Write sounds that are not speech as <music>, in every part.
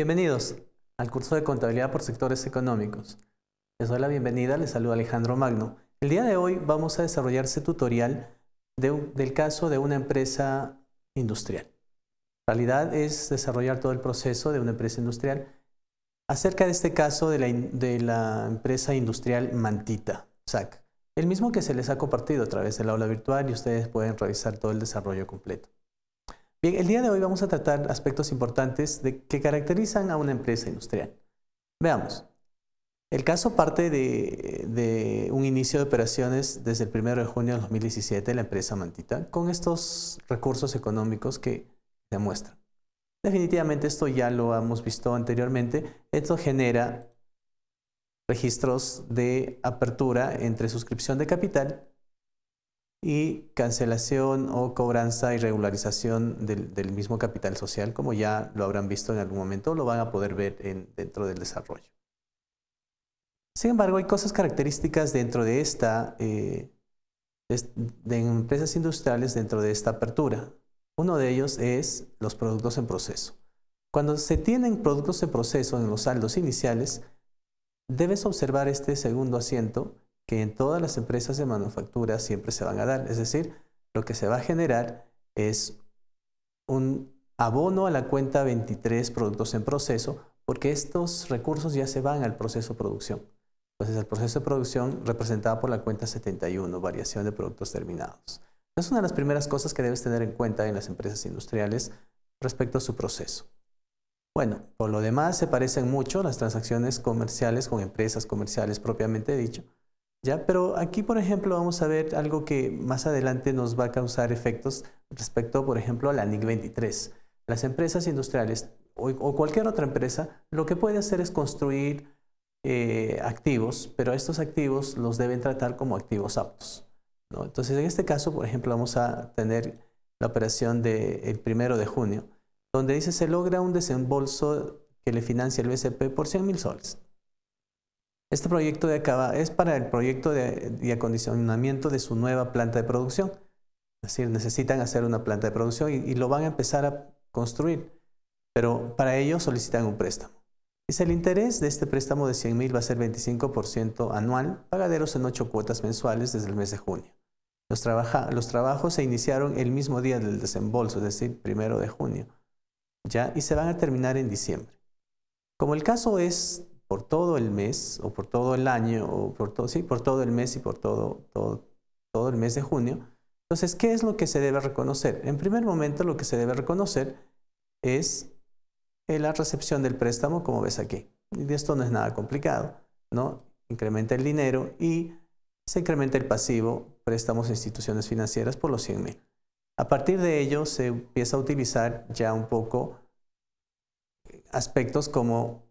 Bienvenidos al curso de Contabilidad por Sectores Económicos. Les doy la bienvenida, les saluda Alejandro Magno. El día de hoy vamos a desarrollar este tutorial del caso de una empresa industrial. En realidad es desarrollar todo el proceso de una empresa industrial. Acerca de este caso de la, de la empresa industrial Mantita, SAC, el mismo que se les ha compartido a través del aula virtual y ustedes pueden revisar todo el desarrollo completo. Bien, el día de hoy vamos a tratar aspectos importantes que caracterizan a una empresa industrial. Veamos. El caso parte de, un inicio de operaciones desde el 1 de junio de 2017 la empresa Mantita con estos recursos económicos que demuestran. Definitivamente esto ya lo hemos visto anteriormente. Esto genera registros de apertura entre suscripción de capital y cancelación o cobranza y regularización del, mismo capital social, como ya lo habrán visto en algún momento, lo van a poder ver en, dentro del desarrollo. Sin embargo, hay cosas características dentro de esta, eh, de empresas industriales dentro de esta apertura. Uno de ellos es los productos en proceso. Cuando se tienen productos en proceso en los saldos iniciales, debes observar este segundo asiento que en todas las empresas de manufactura siempre se van a dar. Es decir, lo que se va a generar es un abono a la cuenta 23 productos en proceso, porque estos recursos ya se van al proceso de producción. Entonces, el proceso de producción representado por la cuenta 71, variación de productos terminados. Es una de las primeras cosas que debes tener en cuenta en las empresas industriales respecto a su proceso. Bueno, por lo demás se parecen mucho las transacciones comerciales con empresas comerciales propiamente dicho, ¿ya? Pero aquí, por ejemplo, vamos a ver algo que más adelante nos va a causar efectos respecto, por ejemplo, a la NIC 23. Las empresas industriales o, cualquier otra empresa lo que puede hacer es construir eh, activos, pero estos activos los deben tratar como activos aptos. Entonces, en este caso, por ejemplo, vamos a tener la operación del primero de junio, donde dice se logra un desembolso que le financia el BCP por 100 mil soles. Este proyecto de acaba es para el proyecto de, acondicionamiento de su nueva planta de producción. Es decir, necesitan hacer una planta de producción y, lo van a empezar a construir, pero para ello solicitan un préstamo. Dice, el interés de este préstamo de 100 mil va a ser 25% anual, pagaderos en ocho cuotas mensuales desde el mes de junio. Los, los trabajos se iniciaron el mismo día del desembolso, es decir, primero de junio, ¿ya? y se van a terminar en diciembre. Como el caso es por todo el mes o por todo el año, o por todo, sí, por todo el mes y por todo, todo, todo el mes de junio. Entonces, ¿qué es lo que se debe reconocer? En primer momento, lo que se debe reconocer es la recepción del préstamo, como ves aquí. Y esto no es nada complicado, ¿no? Incrementa el dinero y se incrementa el pasivo, préstamos a instituciones financieras por los 100 mil. A partir de ello, se empieza a utilizar ya un poco aspectos como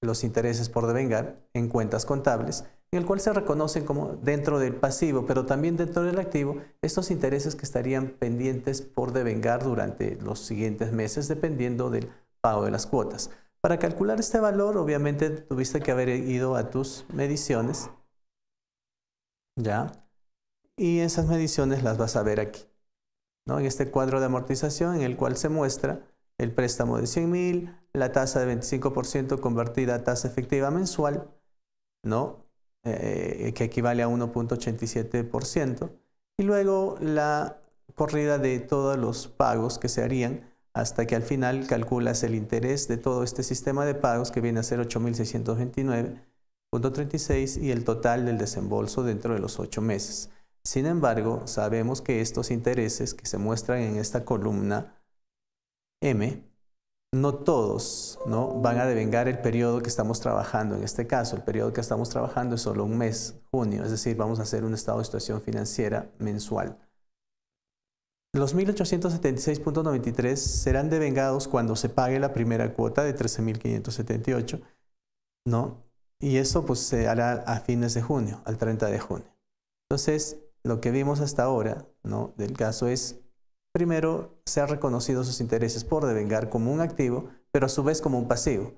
los intereses por devengar en cuentas contables, en el cual se reconocen como dentro del pasivo, pero también dentro del activo, estos intereses que estarían pendientes por devengar durante los siguientes meses, dependiendo del pago de las cuotas. Para calcular este valor, obviamente tuviste que haber ido a tus mediciones, ¿ya? Y esas mediciones las vas a ver aquí, ¿no? En este cuadro de amortización en el cual se muestra el préstamo de 100.000, la tasa de 25% convertida a tasa efectiva mensual, ¿no? Eh, que equivale a 1.87%, y luego la corrida de todos los pagos que se harían hasta que al final calculas el interés de todo este sistema de pagos que viene a ser 8.629.36 y el total del desembolso dentro de los 8 meses. Sin embargo, sabemos que estos intereses que se muestran en esta columna M, no todos ¿no? van a devengar el periodo que estamos trabajando. En este caso, el periodo que estamos trabajando es solo un mes, junio, es decir, vamos a hacer un estado de situación financiera mensual. Los 1.876.93 serán devengados cuando se pague la primera cuota de 13.578, ¿no? Y eso pues se hará a fines de junio, al 30 de junio. Entonces, lo que vimos hasta ahora, ¿no? Del caso es Primero, se ha reconocido sus intereses por devengar como un activo, pero a su vez como un pasivo.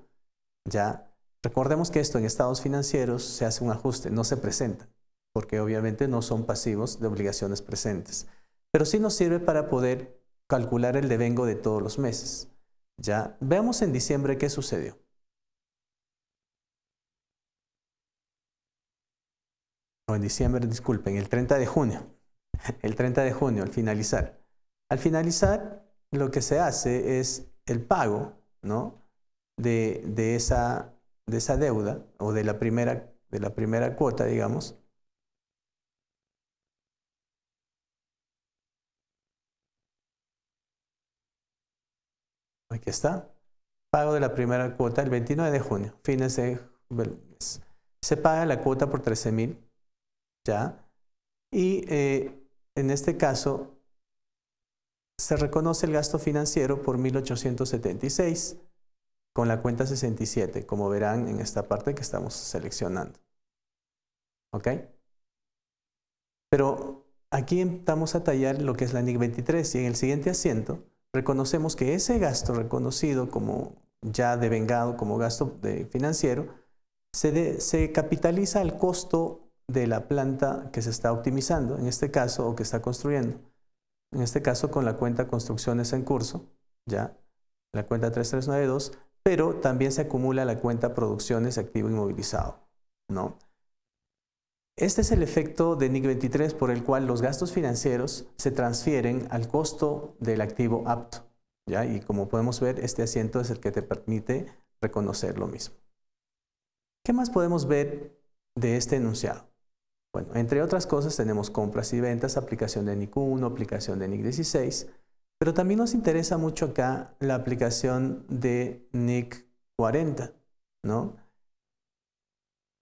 Ya recordemos que esto en estados financieros se hace un ajuste, no se presenta, porque obviamente no son pasivos de obligaciones presentes. Pero sí nos sirve para poder calcular el devengo de todos los meses. Ya veamos en diciembre qué sucedió. O en diciembre, disculpen, el 30 de junio. <laughs> El 30 de junio, al finalizar. Al finalizar, lo que se hace es el pago ¿no? de, esa, de esa deuda o de la primera, de la primera cuota, digamos. Aquí está. Pago de la primera cuota el 29 de junio, fines de Se paga la cuota por 13.000 ¿ya? Y eh, en este caso, se reconoce el gasto financiero por 1876 con la cuenta 67, como verán en esta parte que estamos seleccionando. ¿Ok? Pero aquí estamos a tallar lo que es la NIC 23 y en el siguiente asiento reconocemos que ese gasto reconocido como ya devengado como gasto financiero se, se capitaliza al costo de la planta que se está optimizando, en este caso, o que está construyendo en este caso con la cuenta construcciones en curso, ya la cuenta 3392, pero también se acumula la cuenta producciones activo inmovilizado, ¿no? Este es el efecto de NIC 23 por el cual los gastos financieros se transfieren al costo del activo apto, ¿ya? Y como podemos ver, este asiento es el que te permite reconocer lo mismo. ¿Qué más podemos ver de este enunciado? Bueno, entre otras cosas tenemos compras y ventas, aplicación de NIC 1, aplicación de NIC 16, pero también nos interesa mucho acá la aplicación de NIC 40, ¿no?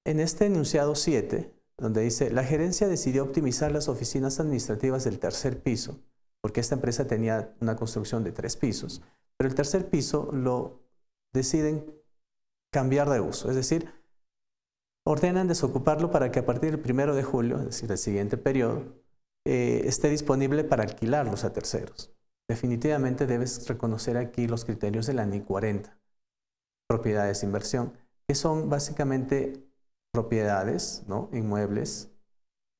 En este enunciado 7, donde dice, la gerencia decidió optimizar las oficinas administrativas del tercer piso, porque esta empresa tenía una construcción de tres pisos, pero el tercer piso lo deciden cambiar de uso, es decir, ordenan desocuparlo para que a partir del primero de julio, es decir, el siguiente periodo, eh, esté disponible para alquilarlos a terceros. Definitivamente debes reconocer aquí los criterios de la NI 40, propiedades de inversión, que son básicamente propiedades, ¿no? inmuebles,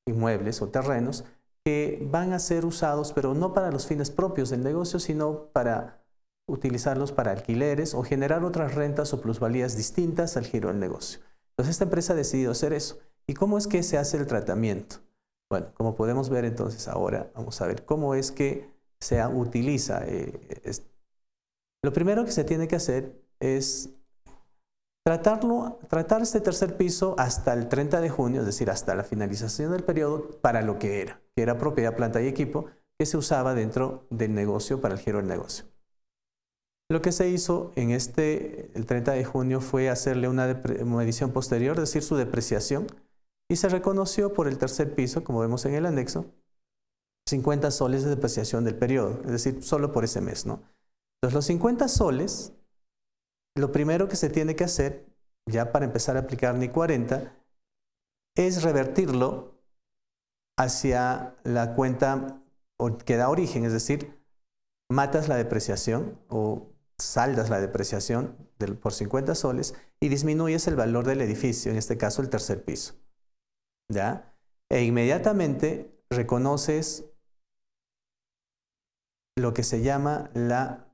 inmuebles o terrenos que van a ser usados, pero no para los fines propios del negocio, sino para utilizarlos para alquileres o generar otras rentas o plusvalías distintas al giro del negocio. Entonces esta empresa ha decidido hacer eso. ¿Y cómo es que se hace el tratamiento? Bueno, como podemos ver entonces ahora, vamos a ver cómo es que se utiliza. Eh, lo primero que se tiene que hacer es tratarlo, tratar este tercer piso hasta el 30 de junio, es decir, hasta la finalización del periodo, para lo que era, que era propiedad, planta y equipo, que se usaba dentro del negocio para el giro del negocio. Lo que se hizo en este, el 30 de junio, fue hacerle una medición posterior, es decir, su depreciación, y se reconoció por el tercer piso, como vemos en el anexo, 50 soles de depreciación del periodo, es decir, solo por ese mes, ¿no? Entonces, los 50 soles, lo primero que se tiene que hacer, ya para empezar a aplicar NI 40, es revertirlo hacia la cuenta que da origen, es decir, matas la depreciación o saldas la depreciación del, por 50 soles y disminuyes el valor del edificio, en este caso el tercer piso. ¿Ya? E inmediatamente reconoces lo que se llama la,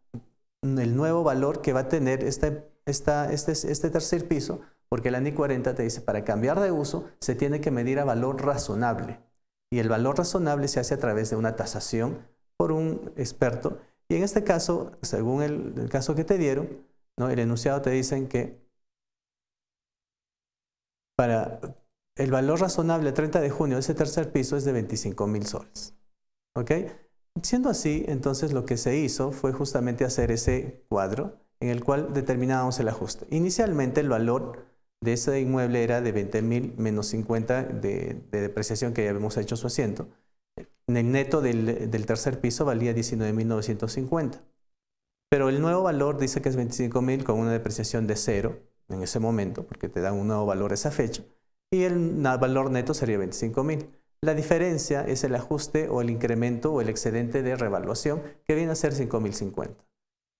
el nuevo valor que va a tener este, este, este tercer piso, porque la ANI 40 te dice, para cambiar de uso se tiene que medir a valor razonable. Y el valor razonable se hace a través de una tasación por un experto y en este caso, según el, caso que te dieron, el enunciado te dicen que para el valor razonable 30 de junio de ese tercer piso es de 25 mil soles. Siendo así, entonces lo que se hizo fue justamente hacer ese cuadro en el cual determinábamos el ajuste. Inicialmente el valor de ese inmueble era de 20 mil menos 50 de, de depreciación que ya habíamos hecho su asiento en el neto del, tercer piso valía 19.950. Pero el nuevo valor dice que es 25.000 con una depreciación de cero en ese momento, porque te dan un nuevo valor esa fecha, y el valor neto sería 25.000. La diferencia es el ajuste o el incremento o el excedente de revaluación, que viene a ser 5.050.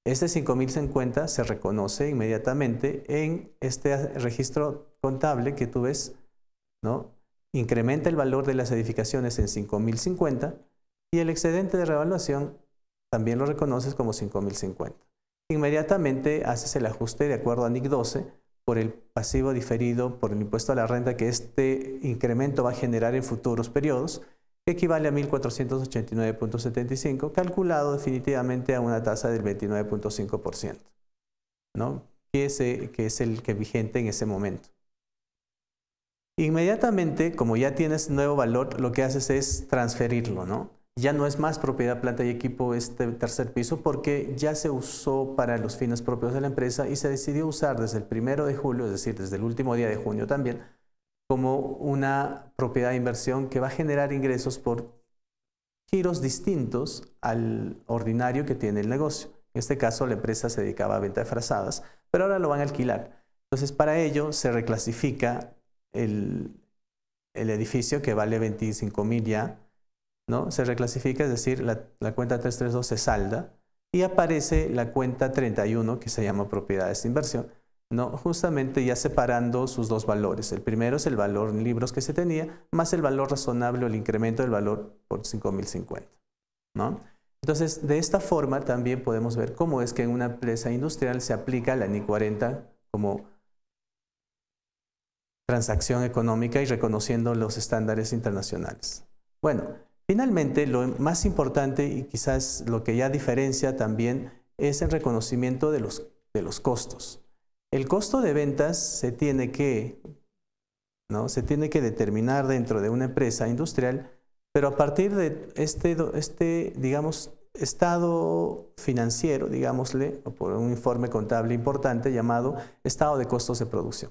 Este 5.050 se reconoce inmediatamente en este registro contable que tú ves, ¿no? incrementa el valor de las edificaciones en 5.050 y el excedente de revaluación también lo reconoces como 5.050. Inmediatamente haces el ajuste de acuerdo a NIC 12 por el pasivo diferido por el impuesto a la renta que este incremento va a generar en futuros periodos, que equivale a 1.489.75, calculado definitivamente a una tasa del 29.5%, que, que es el que vigente en ese momento. Inmediatamente, como ya tienes nuevo valor, lo que haces es transferirlo, ¿no? Ya no es más propiedad, planta y equipo este tercer piso porque ya se usó para los fines propios de la empresa y se decidió usar desde el primero de julio, es decir, desde el último día de junio también, como una propiedad de inversión que va a generar ingresos por giros distintos al ordinario que tiene el negocio. En este caso, la empresa se dedicaba a venta de frazadas, pero ahora lo van a alquilar. Entonces, para ello se reclasifica el, edificio que vale 25 mil ya, ¿no? se reclasifica, es decir, la, la, cuenta 332 se salda y aparece la cuenta 31 que se llama propiedades de inversión, ¿no? justamente ya separando sus dos valores. El primero es el valor en libros que se tenía más el valor razonable o el incremento del valor por 5.050. ¿no? Entonces, de esta forma también podemos ver cómo es que en una empresa industrial se aplica la NI 40 como transacción económica y reconociendo los estándares internacionales. Bueno, finalmente lo más importante y quizás lo que ya diferencia también es el reconocimiento de los, de los costos. El costo de ventas se tiene que, ¿no? se tiene que determinar dentro de una empresa industrial, pero a partir de este, este digamos, estado financiero, digámosle, o por un informe contable importante llamado estado de costos de producción.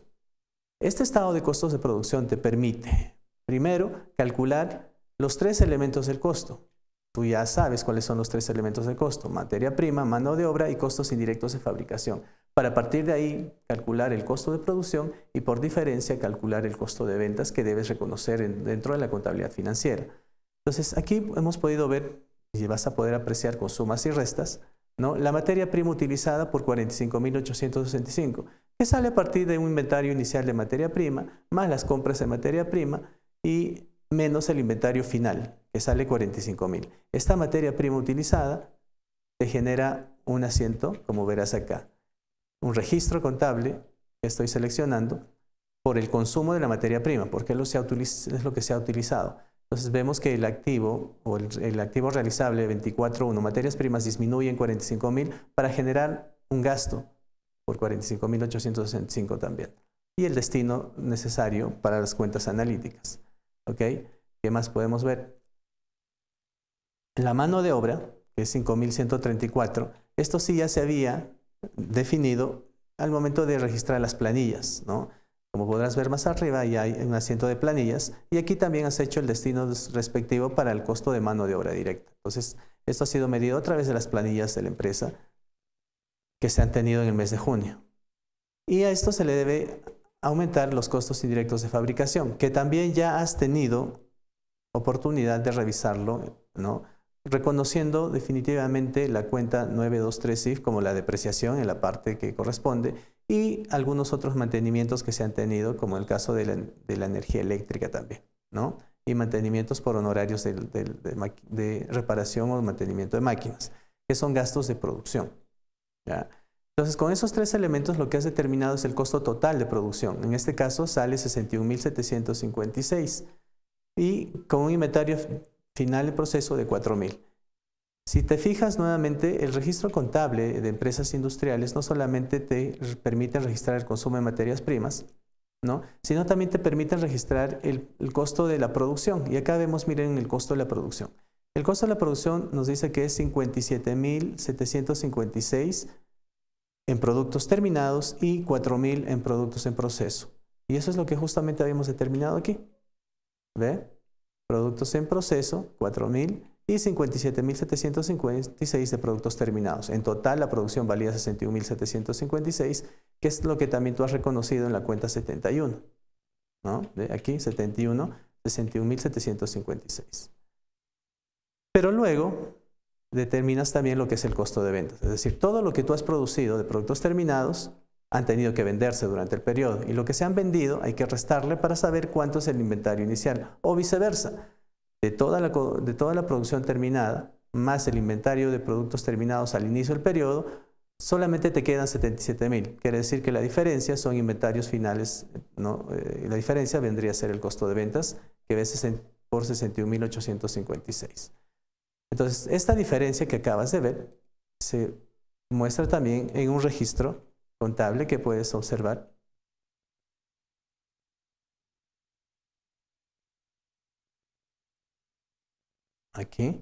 Este estado de costos de producción te permite, primero, calcular los tres elementos del costo. Tú ya sabes cuáles son los tres elementos del costo, materia prima, mano de obra y costos indirectos de fabricación. Para partir de ahí, calcular el costo de producción y por diferencia calcular el costo de ventas que debes reconocer dentro de la contabilidad financiera. Entonces, aquí hemos podido ver y vas a poder apreciar con sumas y restas la materia prima utilizada por 45.865 que sale a partir de un inventario inicial de materia prima, más las compras de materia prima y menos el inventario final, que sale 45.000. Esta materia prima utilizada te genera un asiento, como verás acá, un registro contable que estoy seleccionando por el consumo de la materia prima, porque es lo que se ha utilizado. Entonces vemos que el activo o el, activo realizable 24.1 materias primas disminuye en 45.000 para generar un gasto por 45.865 también. Y el destino necesario para las cuentas analíticas. ¿Ok? ¿Qué más podemos ver? La mano de obra, que es 5.134, esto sí ya se había definido al momento de registrar las planillas, ¿no? Como podrás ver más arriba, ya hay un asiento de planillas y aquí también has hecho el destino respectivo para el costo de mano de obra directa. Entonces, esto ha sido medido a través de las planillas de la empresa que se han tenido en el mes de junio. Y a esto se le debe aumentar los costos indirectos de fabricación, que también ya has tenido oportunidad de revisarlo, ¿no? reconociendo definitivamente la cuenta 923IF como la depreciación en la parte que corresponde y algunos otros mantenimientos que se han tenido, como el caso de la, energía eléctrica también, ¿no? y mantenimientos por honorarios de reparación o mantenimiento de máquinas, que son gastos de producción. Entonces, con esos tres elementos lo que has determinado es el costo total de producción. En este caso sale 61.756 y con un inventario final de proceso de 4.000. Si te fijas nuevamente, el registro contable de empresas industriales no solamente te permite registrar el consumo de materias primas, ¿no? sino también te permite registrar el, el costo de la producción. Y acá vemos, miren, el costo de la producción. El costo de la producción nos dice que es 57.756 en productos terminados y 4.000 en productos en proceso. Y eso es lo que justamente habíamos determinado aquí. ¿Ve? Productos en proceso, 4.000 y 57.756 de productos terminados. En total, la producción valía 61.756, que es lo que también tú has reconocido en la cuenta 71. ¿no? aquí, 71, 61.756. Pero luego determinas también lo que es el costo de ventas. Es decir, todo lo que tú has producido de productos terminados han tenido que venderse durante el periodo y lo que se han vendido hay que restarle para saber cuánto es el inventario inicial o viceversa. De toda la, producción terminada más el inventario de productos terminados al inicio del periodo, solamente te quedan 77.000. Quiere decir que la diferencia son inventarios finales, ¿no? Eh, la diferencia vendría a ser el costo de ventas, que es por 61.856. Entonces, esta diferencia que acabas de ver se muestra también en un registro contable que puedes observar. Aquí.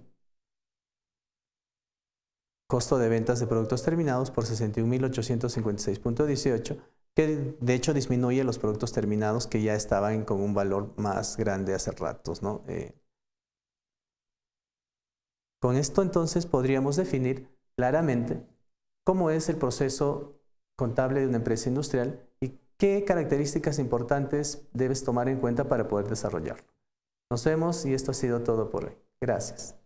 Costo de ventas de productos terminados por 61.856.18, que de hecho disminuye los productos terminados que ya estaban con un valor más grande hace ratos, ¿no? Eh, con esto entonces podríamos definir claramente cómo es el proceso contable de una empresa industrial y qué características importantes debes tomar en cuenta para poder desarrollarlo. Nos vemos y esto ha sido todo por hoy. Gracias.